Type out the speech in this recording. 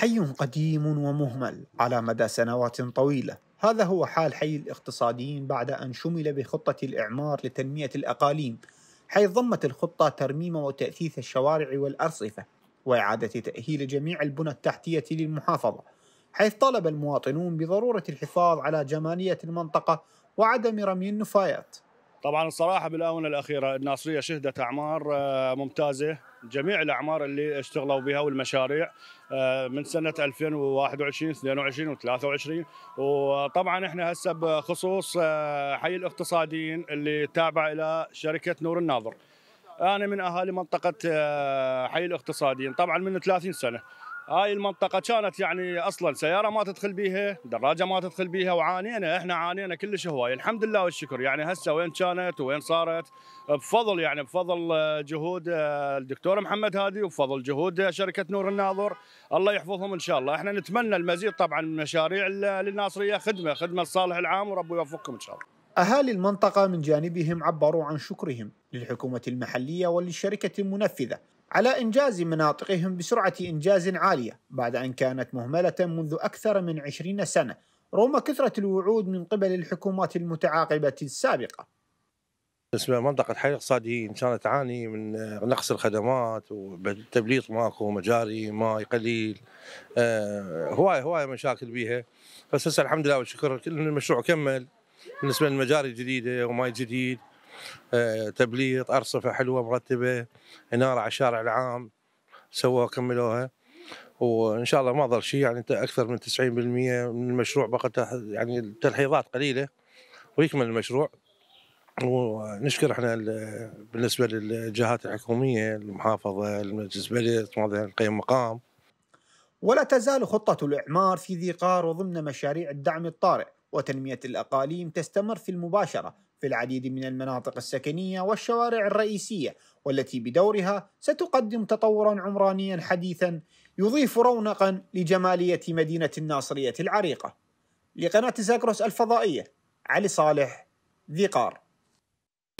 حي قديم ومهمل على مدى سنوات طويلة هذا هو حال حي الاقتصاديين بعد أن شمل بخطة الإعمار لتنمية الأقاليم حيث ضمت الخطة ترميم وتأثيث الشوارع والأرصفة وإعادة تأهيل جميع البنى التحتية للمحافظة حيث طالب المواطنون بضرورة الحفاظ على جمالية المنطقة وعدم رمي النفايات طبعا الصراحه بالاونه الاخيره الناصريه شهدت اعمار آه، ممتازه جميع الاعمار اللي اشتغلوا بها والمشاريع آه، من سنه 2021 22 و 23 وطبعا احنا هسه بخصوص آه، حي الاقتصاديين اللي تابع الى شركه نور الناظر انا من اهالي منطقه حي الاقتصاديين طبعا من 30 سنه هاي المنطقه كانت يعني اصلا سياره ما تدخل بيها دراجه ما تدخل بيها وعانينا احنا عانينا كلش هواي الحمد لله والشكر يعني هسه وين كانت وين صارت بفضل يعني بفضل جهود الدكتور محمد هادي وبفضل جهود شركه نور الناظر الله يحفظهم ان شاء الله احنا نتمنى المزيد طبعا من مشاريع للناصريه خدمه خدمه الصالح العام ورب يوفقكم ان شاء الله أهالي المنطقة من جانبهم عبروا عن شكرهم للحكومة المحلية وللشركة المنفذة على إنجاز مناطقهم بسرعة إنجاز عالية بعد أن كانت مهملة منذ أكثر من عشرين سنة رغم كثرة الوعود من قبل الحكومات المتعاقبة السابقة بالنسبة لمنطقة الحي الاقتصادي كانت تعاني من نقص الخدمات وتبليط ماكو مجاري ماي قليل هواي آه، هواي مشاكل بيها بس الحمد لله والشكر المشروع كمل بالنسبه للمجاري الجديده إيه، وماي جديد إيه، تبليط ارصفه حلوه مرتبه اناره على الشارع العام سووها كملوها وان شاء الله ما ضل شيء يعني اكثر من 90% من المشروع بقى يعني التلحيظات قليله ويكمل المشروع ونشكر احنا بالنسبه للجهات الحكوميه المحافظه المجلس بلد القيم مقام ولا تزال خطه الاعمار في ذي قار وضمن مشاريع الدعم الطارئ وتنمية الأقاليم تستمر في المباشرة في العديد من المناطق السكنية والشوارع الرئيسية والتي بدورها ستقدم تطورا عمرانيا حديثا يضيف رونقا لجمالية مدينة الناصرية العريقة لقناة زاكروس الفضائية علي صالح ذقار